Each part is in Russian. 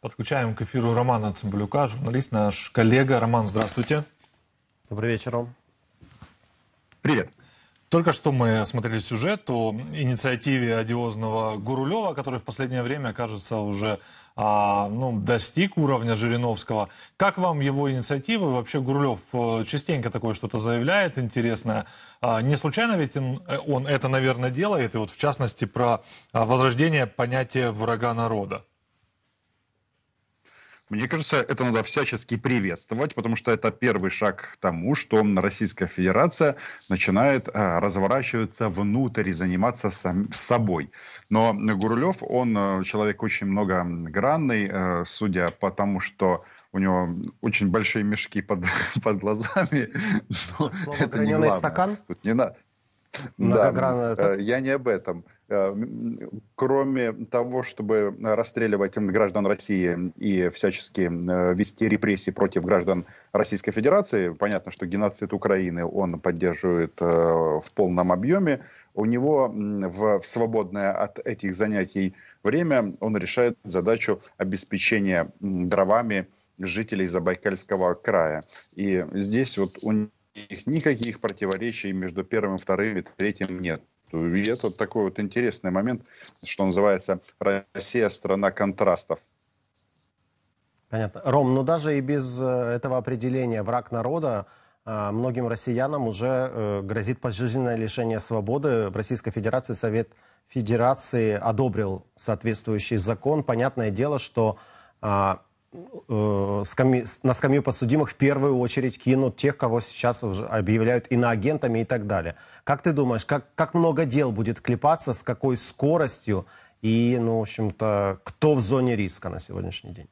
Подключаем к эфиру Романа Цымбалюка, журналист, наш коллега. Роман, здравствуйте. Добрый вечер, Ром. Привет. Только что мы смотрели сюжет о инициативе одиозного Гурулева, который в последнее время, кажется, уже а, ну, достиг уровня Жириновского. Как вам его инициатива? Вообще Гурулев э, частенько такое что-то заявляет интересное. А, не случайно ведь он, он это, наверное, делает, и вот в частности про а, возрождение понятия врага народа. Мне кажется, это надо всячески приветствовать, потому что это первый шаг к тому, что Российская Федерация начинает а, разворачиваться внутрь и заниматься сам, собой. Но Гурулев, он э, человек очень многогранный, э, судя по тому, что у него очень большие мешки под, под глазами. Но это не главное. стакан? Тут не, на, Многогранно. Да, э, я не об этом. Э, кроме того, чтобы расстреливать граждан России и всячески э, вести репрессии против граждан Российской Федерации, понятно, что геноцид Украины он поддерживает в полном объеме, у него в свободное от этих занятий время он решает задачу обеспечения дровами жителей Забайкальского края. И здесь вот у никаких противоречий между первым, вторым и третьим нет. И это такой вот интересный момент, что называется «Россия – страна контрастов». Понятно. Ром, ну даже и без э, этого определения «враг народа» э, многим россиянам уже э, грозит пожизненное лишение свободы. В Российской Федерации Совет Федерации одобрил соответствующий закон. Понятное дело, что а, э, скамь... на скамью подсудимых в первую очередь кинут тех, кого сейчас уже объявляют иноагентами и так далее. Как ты думаешь, как, как много дел будет клепаться, с какой скоростью и, ну, в общем-то, кто в зоне риска на сегодняшний день?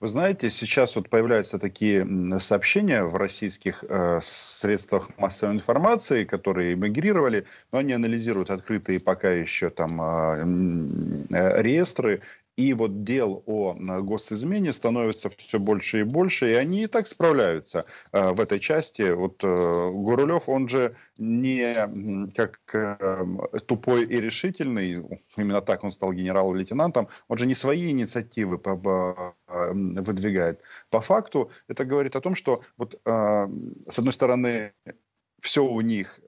Вы знаете, сейчас вот появляются такие сообщения в российских э, средствах массовой информации, которые эмигрировали, но они анализируют открытые пока еще там э, э, реестры и вот дел о э, госизмене становится все больше и больше, и они и так справляются э, в этой части. Вот э, Гурулев, он же не как тупой и решительный, именно так он стал генерал-лейтенантом, он же не свои инициативы выдвигает. По факту это говорит о том, что вот с одной стороны все у них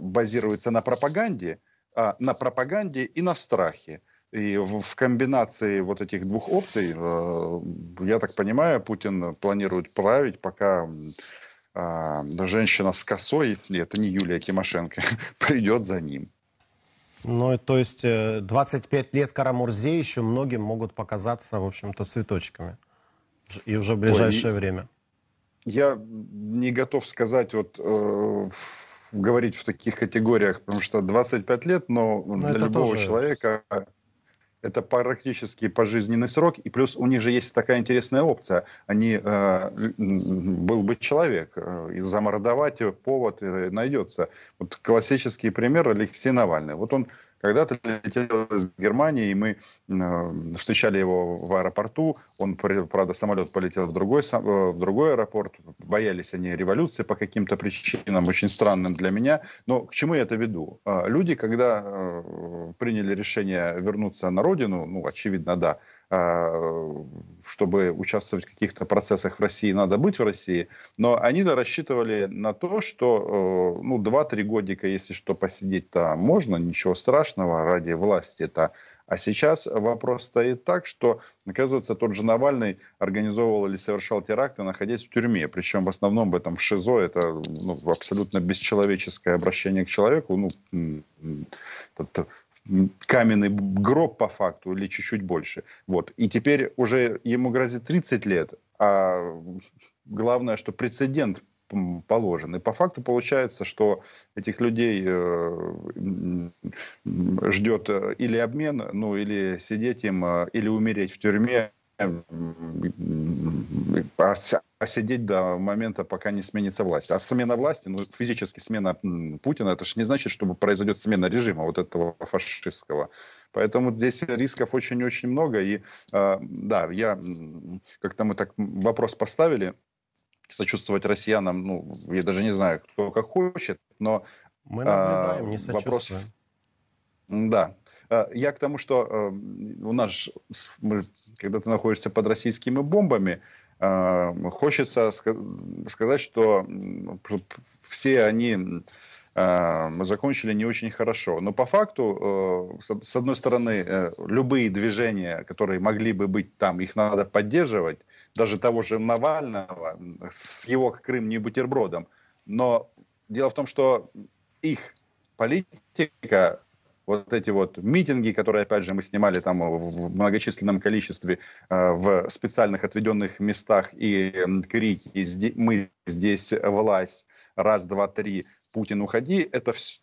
базируется на пропаганде, а на пропаганде и на страхе. И в комбинации вот этих двух опций, э, я так понимаю, Путин планирует править, пока а, женщина с косой, это не Юлия Тимошенко, придет за ним. Ну, то есть 25 э, лет Карамурзе еще многим могут показаться, в общем-то, цветочками. И уже в ближайшее Ой, время. Я не готов сказать, вот э, говорить в таких категориях, потому что 25 лет, но, но ну, для любого тоже... человека это практически пожизненный срок, и плюс у них же есть такая интересная опция. Они, э, был бы человек, э, замордовать повод э, найдется. Вот классический пример Алексей Навальный. Вот он когда-то летел из Германии, и мы э, встречали его в аэропорту. Он, правда, самолет полетел в другой, э, в другой аэропорт. Боялись они революции по каким-то причинам, очень странным для меня. Но к чему я это веду? Э, люди, когда э, приняли решение вернуться на родину, ну, очевидно, да, Э, чтобы участвовать в каких-то процессах в России, надо быть в России. Но они-то рассчитывали на то, что э, ну, 2-3 годика, если что, посидеть-то можно, ничего страшного ради власти-то. А сейчас вопрос стоит так, что, оказывается, тот же Навальный организовывал или совершал теракты, находясь в тюрьме. Причем в основном в этом в ШИЗО это ну, абсолютно бесчеловеческое обращение к человеку. Ну, каменный гроб по факту или чуть-чуть больше. Вот. И теперь уже ему грозит 30 лет, а главное, что прецедент положен. И по факту получается, что этих людей э, ждет э, или обмен, ну или сидеть им, э, или умереть в тюрьме, Э, а, а до момента, пока не сменится власть. А смена власти, ну, физически смена Путина, это же не значит, чтобы произойдет смена режима вот этого фашистского. Поэтому здесь рисков очень-очень много. И э, да, я, как-то мы так вопрос поставили, сочувствовать россиянам, ну, я даже не знаю, кто как хочет, но... Мы наблюдаем, э, не сочувствуем. Вопрос, да, Э, я к тому, что э, у нас, мы, когда ты находишься под российскими бомбами, э, хочется сказать, что все они закончили не очень хорошо. Но по факту, с одной стороны, любые движения, которые могли бы быть там, их надо поддерживать, даже того же Навального с его Крым не бутербродом. Но дело в том, что их политика вот эти вот митинги, которые, опять же, мы снимали там в многочисленном количестве э, в специальных отведенных местах и крики «Мы здесь власть», «Раз, два, три, Путин, уходи», это все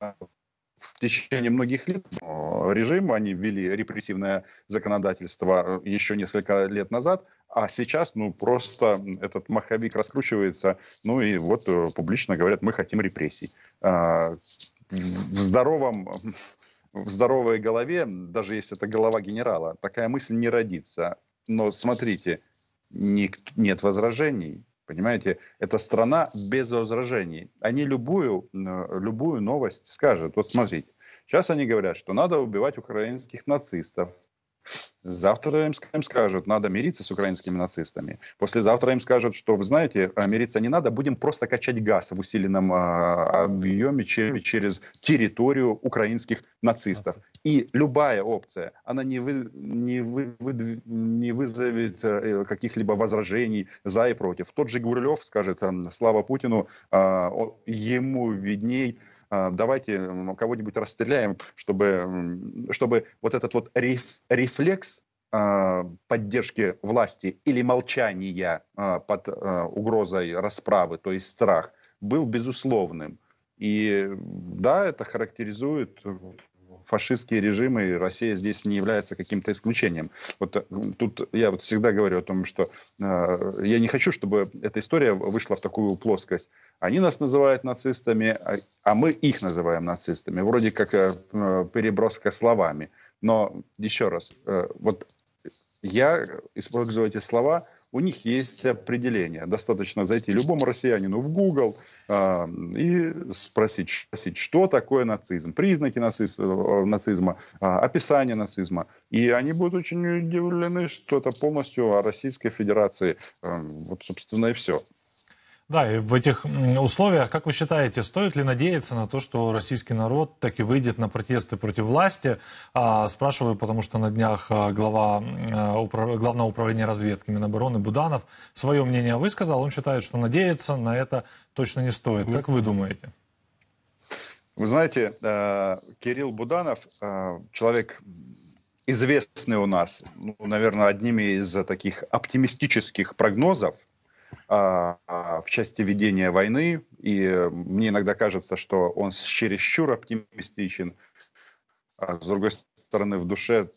э, течение многих лет режима, они ввели репрессивное законодательство еще несколько лет назад, а сейчас, ну, просто этот маховик раскручивается, ну, и вот э, публично говорят, мы хотим репрессий. А, в здоровом в здоровой голове, даже если это голова генерала, такая мысль не родится. Но смотрите, нет возражений, Понимаете, это страна без возражений. Они любую, любую новость скажут. Вот смотрите, сейчас они говорят, что надо убивать украинских нацистов, Завтра им скажут, надо мириться с украинскими нацистами. Послезавтра им скажут, что, вы знаете, э, мириться не надо, будем просто качать газ в усиленном а, объеме через территорию украинских нацистов. И любая опция, она не, вы, не, вы, вы, не вызовет э, каких-либо возражений за и против. Тот же Гурлев скажет, эм, слава Путину, э, ему видней, а, давайте кого-нибудь расстреляем, чтобы, чтобы вот этот вот реф, рефлекс а, поддержки власти или молчания а, под угрозой расправы, то есть страх, был безусловным. И да, это характеризует фашистские режимы, и Россия здесь не является каким-то исключением. Вот э, тут я вот всегда говорю о том, что э, я не хочу, чтобы эта история вышла в такую плоскость. Они нас называют нацистами, а, а мы их называем нацистами. Вроде как э, э, переброска словами. Но еще раз, э, вот я использую эти слова – у них есть определение. Достаточно зайти любому россиянину в Google э, и спросить, спросить, что такое нацизм, признаки э, нацизма, нацизма э, описание нацизма. И они будут очень удивлены, что это полностью о Российской Федерации. Э, вот, собственно, и все. Да, и в этих условиях, как вы считаете, стоит ли надеяться на то, что российский народ так и выйдет на протесты против власти? А, спрашиваю, потому что на днях а, глава а, управ... Главного управления разведки Минобороны Буданов свое мнение высказал. Он считает, что надеяться на это точно не стоит. Как вы думаете? Вы знаете, э, Кирилл Буданов, э, человек известный у нас, ну, наверное, одними из таких оптимистических прогнозов – а, а, в части ведения войны, и э, мне иногда кажется, что он чересчур оптимистичен. А, с другой стороны, в душе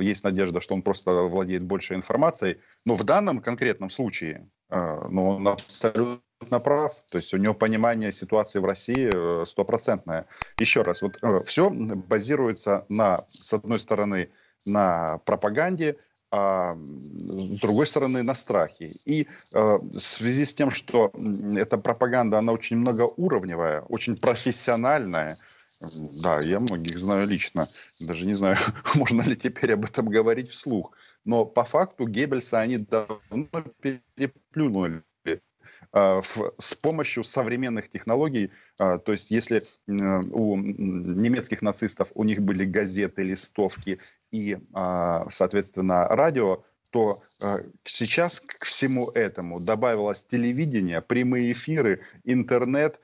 есть надежда, что он просто владеет больше информацией. Но в данном конкретном случае ну, он абсолютно абсолютно прав. То есть у него понимание ситуации в России э, стопроцентное. Еще раз, вот э, все базируется на, с одной стороны, на пропаганде, а с другой стороны на страхе. И э, в связи с тем, что эта пропаганда, она очень многоуровневая, очень профессиональная, да, я многих знаю лично, даже не знаю, можно ли теперь об этом говорить вслух, но по факту Геббельса они давно переплюнули а, в, с помощью современных технологий. А, то есть если у немецких нацистов у них были газеты, листовки и, а, соответственно, радио, то сейчас к всему этому добавилось телевидение, прямые эфиры, интернет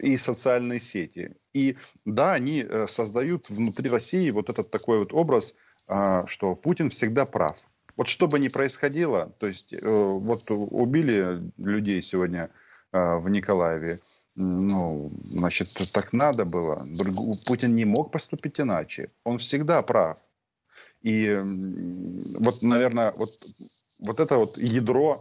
и социальные сети. И да, они э, создают внутри России вот этот такой вот образ, что Путин всегда прав. Вот что бы ни происходило, то есть э, вот убили людей сегодня э, в Николаеве, ну, значит, так надо было. Путин не мог поступить иначе. Он всегда прав. И вот, наверное, вот, вот это вот ядро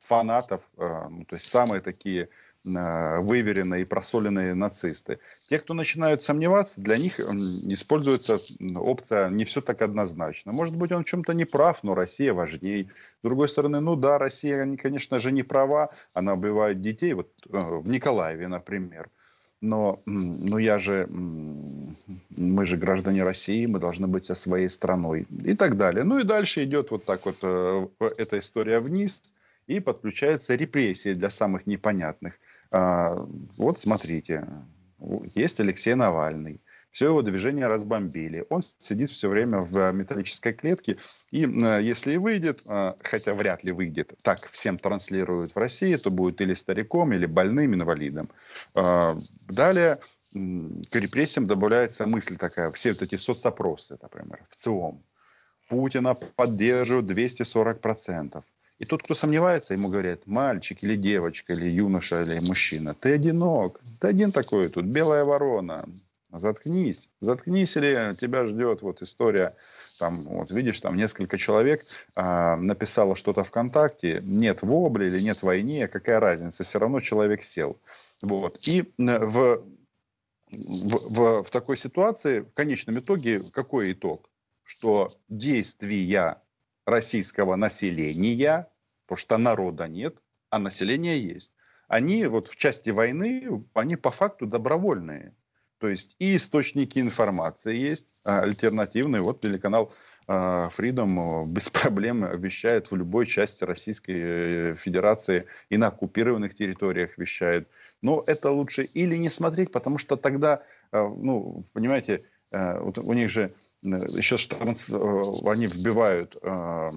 фанатов, э, ну, то есть самые такие Э, выверенные и просоленные нацисты. Те, кто начинают сомневаться, для них используется опция «не все так однозначно». Может быть, он в чем-то не прав, но Россия важнее. С другой стороны, ну да, Россия, конечно же, не права, она убивает детей, вот э, в Николаеве, например. Но, но ну я же, мы же граждане России, мы должны быть со своей страной и так далее. Ну и дальше идет вот так вот э, эта история вниз, и подключается репрессии для самых непонятных – а, вот смотрите, есть Алексей Навальный. Все его движение разбомбили. Он сидит все время в э, металлической клетке. И э, если и выйдет, э, хотя вряд ли выйдет, так всем транслируют в России, то будет или стариком, или больным инвалидом. А, далее к репрессиям добавляется мысль такая, все вот эти соцопросы, например, в ЦИОМ Путина поддерживают 240%. И тот, кто сомневается, ему говорят, мальчик или девочка, или юноша, или мужчина, ты одинок, ты один такой тут, белая ворона, заткнись, заткнись, или тебя ждет вот история, там, вот видишь, там несколько человек а, написало что-то ВКонтакте, нет вобли или нет в войне, а какая разница, все равно человек сел. Вот. И в, э, в, в, в такой ситуации, в конечном итоге, какой итог? что действия российского населения, потому что народа нет, а население есть, они вот в части войны, они по факту добровольные. То есть и источники информации есть, а альтернативные. Вот телеканал э, Freedom э, без проблем вещает в любой части Российской э, Федерации и на оккупированных территориях вещает. Но это лучше или не смотреть, потому что тогда, ну, понимаете, вот у них же еще штанц, э, они вбивают э,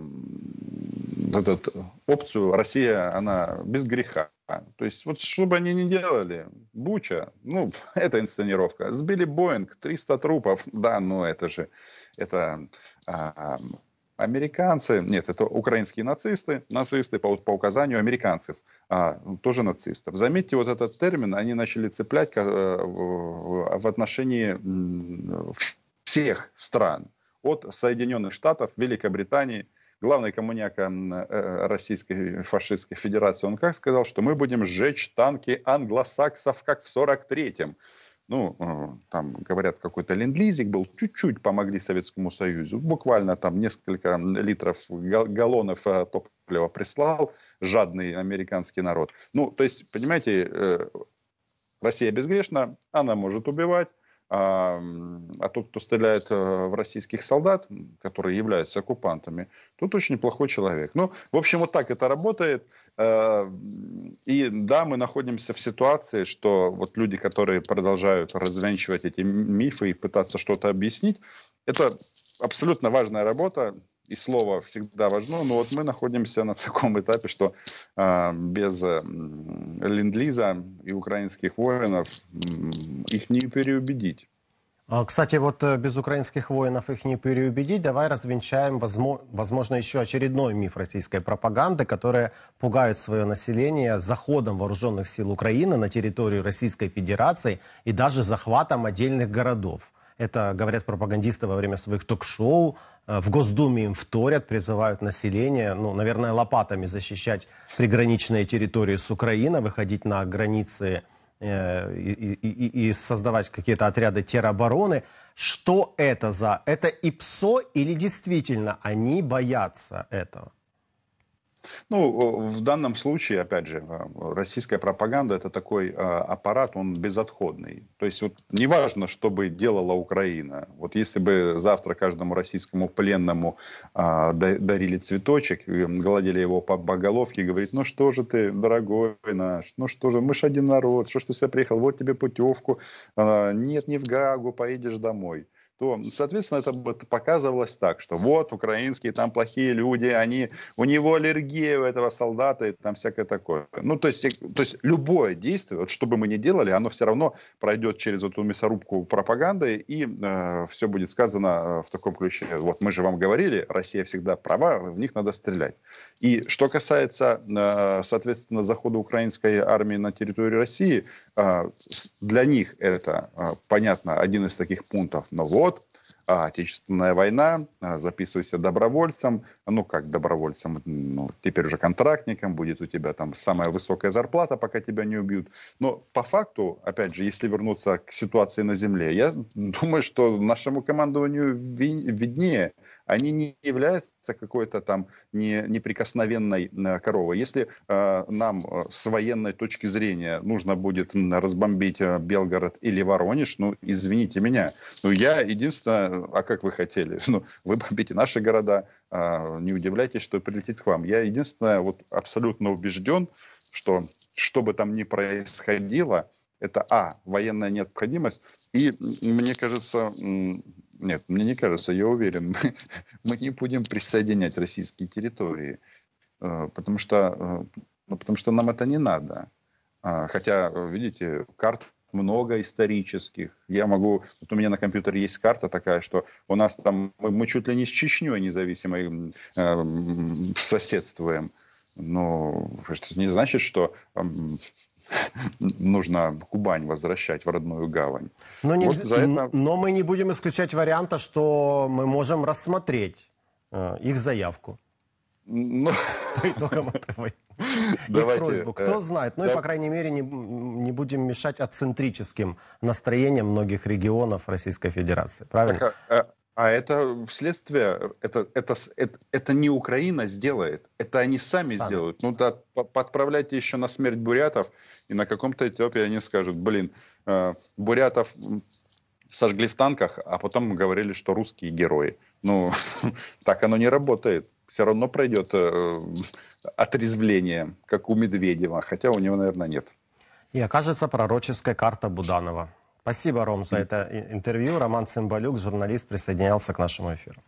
этот, опцию «Россия, она без греха». То есть вот чтобы они не делали, Буча, ну, это инсценировка. Сбили Боинг, 300 трупов, да, но это же, это а, американцы, нет, это украинские нацисты, нацисты по, по указанию американцев, а, тоже нацистов. Заметьте, вот этот термин они начали цеплять э, в отношении всех стран, от Соединенных Штатов, Великобритании, главный коммуняка эм, э, Российской фашистской федерации, он как сказал, что мы будем сжечь танки англосаксов, как в 43-м. Ну, э, там, говорят, какой-то ленд был, чуть-чуть помогли Советскому Союзу, буквально там несколько литров, галлонов э, топлива прислал жадный американский народ. Ну, то есть, понимаете, Россия безгрешна, она может убивать, а, а тот, кто стреляет э, в российских солдат, которые являются оккупантами, тут очень плохой человек. Ну, в общем, вот так это работает. Э, и да, мы находимся в ситуации, что вот люди, которые продолжают развенчивать эти мифы и пытаться что-то объяснить, это абсолютно важная работа, и слово всегда важно, но вот мы находимся на таком этапе, что э, без э, ленд и украинских воинов э, их не переубедить. А, кстати, вот э, без украинских воинов их не переубедить. Давай развенчаем, возможно, еще очередной миф российской пропаганды, которая пугает свое население заходом вооруженных сил Украины на территорию Российской Федерации и даже захватом отдельных городов. Это говорят пропагандисты во время своих ток-шоу Э, в Госдуме им вторят, призывают население, ну, наверное, лопатами защищать приграничные территории с Украиной, выходить на границы э, и, и, и создавать какие-то отряды теробороны. Что это за? Это ИПСО или действительно они боятся этого? Ну, э, в данном случае, опять же, э, российская пропаганда это такой а, аппарат, он безотходный. То есть вот неважно, что бы делала Украина. Вот если бы завтра каждому российскому пленному а, дарили цветочек, гладили его по, по головке говорит, ну что же ты, дорогой наш, ну что же, мы же один народ, что ж ты сюда приехал, вот тебе путевку, а, нет, не в Гагу, поедешь домой то, соответственно, это показывалось так, что вот украинские там плохие люди, они, у него аллергия у этого солдата и там всякое такое. Ну, то есть, то есть любое действие, вот, что бы мы ни делали, оно все равно пройдет через эту мясорубку пропаганды, и э, все будет сказано э, в таком ключе. Вот мы же вам говорили, Россия всегда права, в них надо стрелять. И что касается, э, соответственно, захода украинской армии на территорию России, э, для них это, э, понятно, один из таких пунктов. Но вот год, а, Отечественная война, а, записывайся добровольцем, ну как добровольцем, ну, теперь уже контрактником, будет у тебя там самая высокая зарплата, пока тебя не убьют. Но по факту, опять же, если вернуться к ситуации на земле, я думаю, что нашему командованию виднее, они не являются какой-то там не, неприкосновенной э, коровой. Если э, нам э, с военной точки зрения нужно будет разбомбить Белгород или Воронеж, ну, извините меня, ну, я единственное, а как вы хотели? Ну, вы бомбите наши города, не удивляйтесь, что прилетит к вам. Я единственное, вот абсолютно убежден, что что бы там ни происходило, это, а, военная необходимость, и, мне кажется, нет, мне не кажется, я уверен, мы, мы не будем присоединять российские территории, э, потому что, э, ну, потому что нам это не надо. А, хотя, э, видите, карт много исторических. Я могу, вот у меня на компьютере есть карта такая, что у нас там, мы, мы чуть ли не с Чечней независимой э, эм, эм, соседствуем. Но это не значит, что эм, нужно Кубань возвращать в родную гавань. Но, не, вот за это... но мы не будем исключать варианта, что мы можем рассмотреть э, их заявку. Ну... По итогам этого. Давайте, просьбу. Э, Кто знает. Ну да... и, по крайней мере, не, не будем мешать ацентрическим настроениям многих регионов Российской Федерации. Правильно? Так, а, а а это следствие, это, это, это, это не Украина сделает, это они сами, сами. сделают. Ну да, подправляйте еще на смерть бурятов, и на каком-то этапе они скажут, блин, э, бурятов сожгли в танках, а потом говорили, что русские герои. Ну, так оно не работает. Все равно пройдет э, отрезвление, как у Медведева, хотя у него, наверное, нет. И окажется пророческая карта Буданова. Спасибо, Ром, за это интервью. Роман Цымбалюк, журналист, присоединялся к нашему эфиру.